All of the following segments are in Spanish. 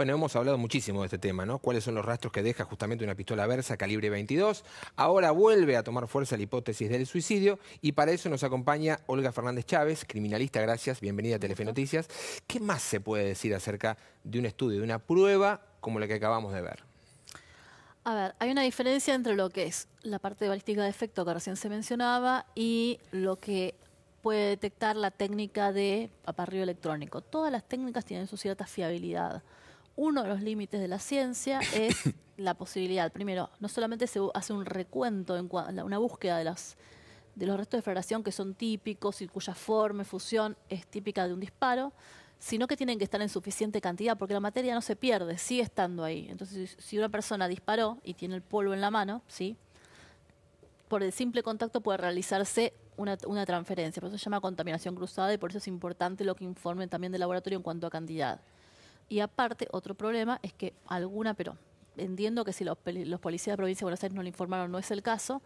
Bueno, hemos hablado muchísimo de este tema, ¿no? ¿Cuáles son los rastros que deja justamente una pistola Versa calibre 22? Ahora vuelve a tomar fuerza la hipótesis del suicidio y para eso nos acompaña Olga Fernández Chávez, criminalista, gracias, bienvenida a Telefe Noticias. ¿Qué más se puede decir acerca de un estudio, de una prueba como la que acabamos de ver? A ver, hay una diferencia entre lo que es la parte de balística de efecto que recién se mencionaba y lo que puede detectar la técnica de aparrio electrónico. Todas las técnicas tienen su cierta fiabilidad uno de los límites de la ciencia es la posibilidad, primero, no solamente se hace un recuento, en una búsqueda de los, restos de floración que son típicos y cuya forma, y fusión es típica de un disparo, sino que tienen que estar en suficiente cantidad, porque la materia no se pierde, sigue estando ahí. Entonces, si una persona disparó y tiene el polvo en la mano, ¿sí? por el simple contacto puede realizarse una, una, transferencia. Por eso se llama contaminación cruzada y por eso es importante lo que informen también del laboratorio en cuanto a cantidad. Y aparte, otro problema es que alguna, pero entiendo que si los, policías de provincia de Buenos Aires no le informaron, no es el caso,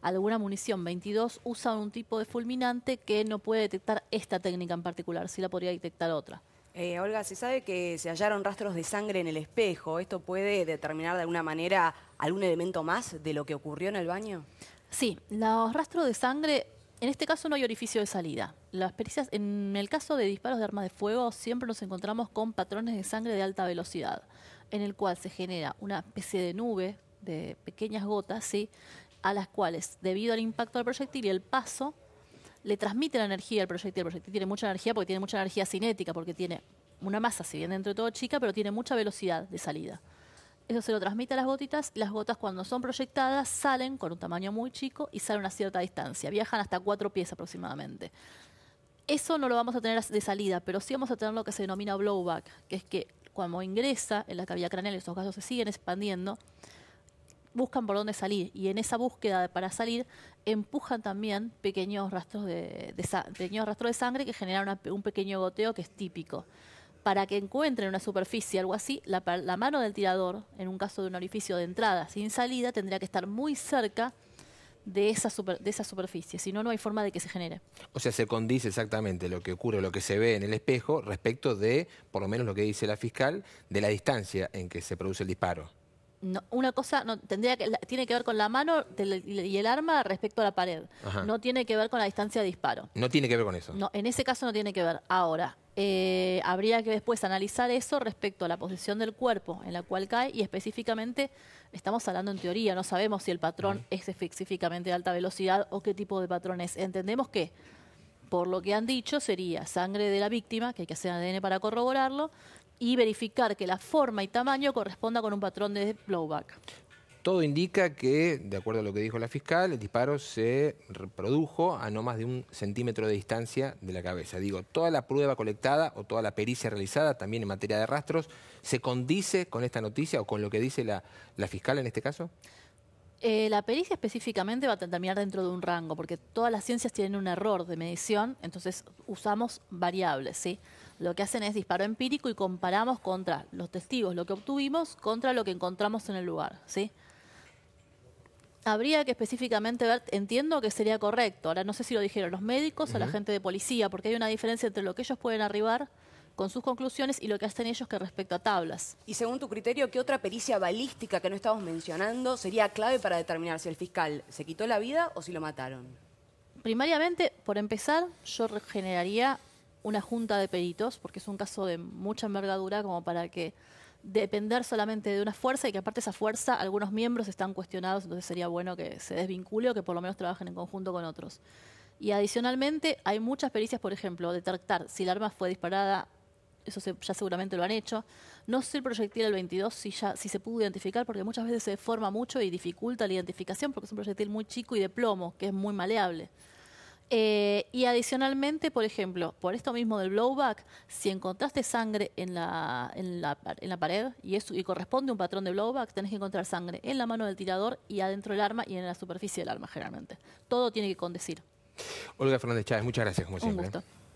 alguna munición 22 usa un tipo de fulminante que no puede detectar esta técnica en particular, si la podría detectar otra. Eh, Olga, se sabe que se hallaron rastros de sangre en el espejo. ¿Esto puede determinar de alguna manera algún elemento más de lo que ocurrió en el baño? Sí, los rastros de sangre en este caso no hay orificio de salida. Las pericias, en el caso de disparos de armas de fuego, siempre nos encontramos con patrones de sangre de alta velocidad, en el cual se genera una especie de nube de pequeñas gotas, ¿sí? a las cuales, debido al impacto del proyectil y el paso, le transmite la energía al proyectil. El proyectil tiene mucha energía porque tiene mucha energía cinética, porque tiene una masa, si bien dentro de todo chica, pero tiene mucha velocidad de salida eso se lo transmite a las gotitas. Las gotas cuando son proyectadas salen con un tamaño muy chico y salen a cierta distancia. Viajan hasta cuatro pies aproximadamente. Eso no lo vamos a tener de salida, pero sí vamos a tener lo que se denomina blowback, que es que cuando ingresa en la cavidad craneal, esos gases se siguen expandiendo, buscan por dónde salir y en esa búsqueda para salir empujan también pequeños rastros de, de sangre que generan un pequeño goteo que es típico para que encuentren una superficie, algo así, la, mano del tirador, en un caso de un orificio de entrada sin salida, tendría que estar muy cerca de esa, superficie, si no, no hay forma de que se genere. O sea, se condice exactamente lo que ocurre, lo que se ve en el espejo, respecto de, por lo menos lo que dice la fiscal, de la distancia en que se produce el disparo. No, una cosa no tendría que, tiene que ver con la mano y el arma respecto a la pared. No tiene que ver con la distancia de disparo. No tiene que ver con eso. No, en ese caso no tiene que ver. Ahora, eh, habría que después analizar eso respecto a la posición del cuerpo en la cual cae y específicamente estamos hablando en teoría, no sabemos si el patrón es específicamente de alta velocidad o qué tipo de patrón es. Entendemos que, por lo que han dicho, sería sangre de la víctima, que hay que hacer ADN para corroborarlo, y verificar que la forma y tamaño corresponda con un patrón de blowback. Todo indica que, de acuerdo a lo que dijo la fiscal, el disparo se produjo a no más de un centímetro de distancia de la cabeza. Digo, toda la prueba colectada o toda la pericia realizada, también en materia de rastros, ¿se condice con esta noticia o con lo que dice la, fiscal en este caso? Eh, la pericia específicamente va a terminar dentro de un rango, porque todas las ciencias tienen un error de medición, entonces usamos variables, ¿sí? Lo que hacen es disparo empírico y comparamos contra los testigos, lo que obtuvimos, contra lo que encontramos en el lugar, ¿sí? Habría que específicamente ver, entiendo que sería correcto, ahora no sé si lo dijeron los médicos o la gente de policía, porque hay una diferencia entre lo que ellos pueden arribar con sus conclusiones y lo que hacen ellos que respecto a tablas. Y según tu criterio, ¿qué otra pericia balística que no estamos mencionando sería clave para determinar si el fiscal se quitó la vida o si lo mataron? Primariamente, por empezar, yo generaría una junta de peritos, porque es un caso de mucha envergadura como para que depender solamente de una fuerza y que aparte esa fuerza, algunos miembros están cuestionados, entonces sería bueno que se desvincule o que por lo menos trabajen en conjunto con otros. Y adicionalmente hay muchas pericias, por ejemplo, detectar si el arma fue disparada, eso ya seguramente lo han hecho. No sé el proyectil del 22 si, ya, si se pudo identificar, porque muchas veces se deforma mucho y dificulta la identificación, porque es un proyectil muy chico y de plomo, que es muy maleable. Eh, y adicionalmente, por ejemplo, por esto mismo del blowback, si encontraste sangre en la, en la, en la pared y, eso y corresponde a un patrón de blowback, tenés que encontrar sangre en la mano del tirador y adentro del arma y en la superficie del arma generalmente. Todo tiene que condecir. Olga Fernández Chávez, muchas gracias como siempre. Un gusto.